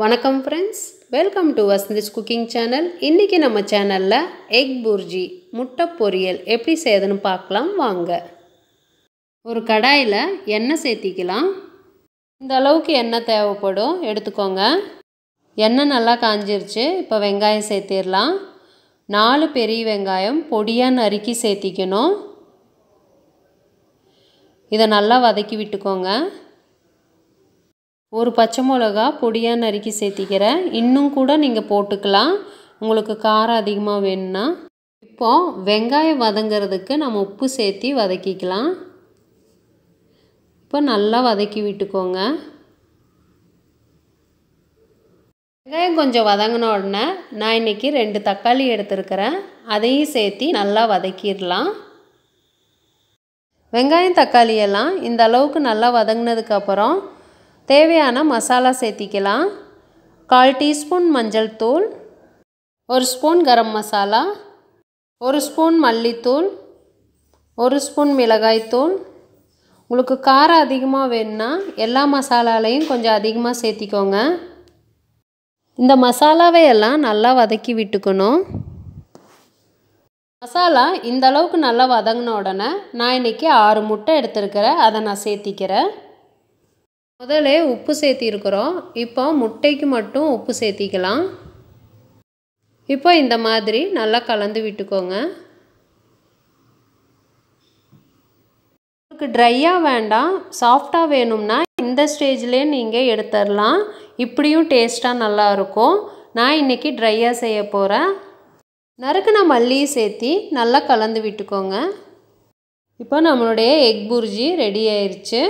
வணக்கம் friends welcome to Vasanthi's cooking channel இன்றைக்கி நம்ம சேனலில் எக் புர்ஜி முட்டை பொரியல் எப்படி செய்யுதுன்னு பார்க்கலாம் வாங்க ஒரு கடாயில் எண்ணெய் சேர்த்திக்கலாம் இந்த அளவுக்கு எண்ணெய் தேவைப்படும் எடுத்துக்கோங்க எண்ணெய் நல்லா காஞ்சிருச்சு இப்போ வெங்காயம் சேர்த்திடலாம் நாலு பெரிய வெங்காயம் பொடியாக நறுக்கி சேர்த்திக்கணும் இதை நல்லா வதக்கி விட்டுக்கோங்க ஒரு பச்சை மிளகா பொடியாக நறுக்கி சேர்த்திக்கிறேன் இன்னும் கூட நீங்கள் போட்டுக்கலாம் உங்களுக்கு காரம் அதிகமாக வேணும்னா இப்போது வெங்காயம் வதங்கிறதுக்கு நம்ம உப்பு சேர்த்தி வதக்கிக்கலாம் இப்போ நல்லா வதக்கி விட்டுக்கோங்க வெங்காயம் கொஞ்சம் வதங்கின உடனே நான் இன்றைக்கி ரெண்டு தக்காளி எடுத்துருக்கிறேன் அதையும் சேர்த்தி நல்லா வதக்கிடலாம் வெங்காயம் தக்காளியெல்லாம் இந்த அளவுக்கு நல்லா வதங்கினதுக்கப்புறம் தேவையான மசாலா சேர்த்திக்கலாம் கால் டீஸ்பூன் மஞ்சள் தூள் ஒரு ஸ்பூன் கரம் மசாலா ஒரு ஸ்பூன் மல்லித்தூள் ஒரு ஸ்பூன் மிளகாய்த்தூள் உங்களுக்கு காரம் அதிகமாக வேணும்னா எல்லா மசாலாலையும் கொஞ்சம் அதிகமாக சேர்த்திக்கோங்க இந்த மசாலாவை எல்லாம் நல்லா வதக்கி விட்டுக்கணும் மசாலா இந்த அளவுக்கு நல்லா வதங்கின உடனே நான் இன்றைக்கி ஆறு முட்டை எடுத்துருக்கிறேன் அதை நான் சேர்த்திக்கிறேன் முதலே உப்பு சேர்த்திருக்கிறோம் இப்போ முட்டைக்கு மட்டும் உப்பு சேர்த்திக்கலாம் இப்போ இந்த மாதிரி நல்லா கலந்து விட்டுக்கோங்க உங்களுக்கு ட்ரையாக வேண்டாம் சாஃப்டாக வேணும்னா இந்த ஸ்டேஜ்லேயே நீங்கள் எடுத்துடலாம் இப்படியும் டேஸ்ட்டாக நல்லாயிருக்கும் நான் இன்றைக்கி ட்ரையாக செய்ய போகிறேன் நறுக்குன மல்லியை சேர்த்தி நல்லா கலந்து விட்டுக்கோங்க இப்போ நம்மளுடைய எக் புர்ஜி ரெடி ஆயிடுச்சு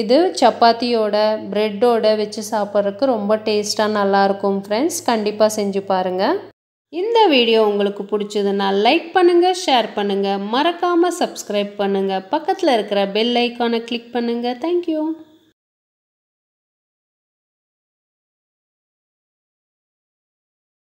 இது சப்பாத்தியோட ப்ரெட்டோட வச்சு சாப்பிட்றதுக்கு ரொம்ப டேஸ்ட்டாக நல்லாயிருக்கும் ஃப்ரெண்ட்ஸ் கண்டிப்பாக செஞ்சு பாருங்கள் இந்த வீடியோ உங்களுக்கு பிடிச்சதுன்னா லைக் பண்ணுங்கள் ஷேர் பண்ணுங்கள் மறக்காமல் சப்ஸ்கிரைப் பண்ணுங்கள் பக்கத்தில் இருக்கிற பெல் ஐக்கானை கிளிக் பண்ணுங்கள் தேங்க்யூ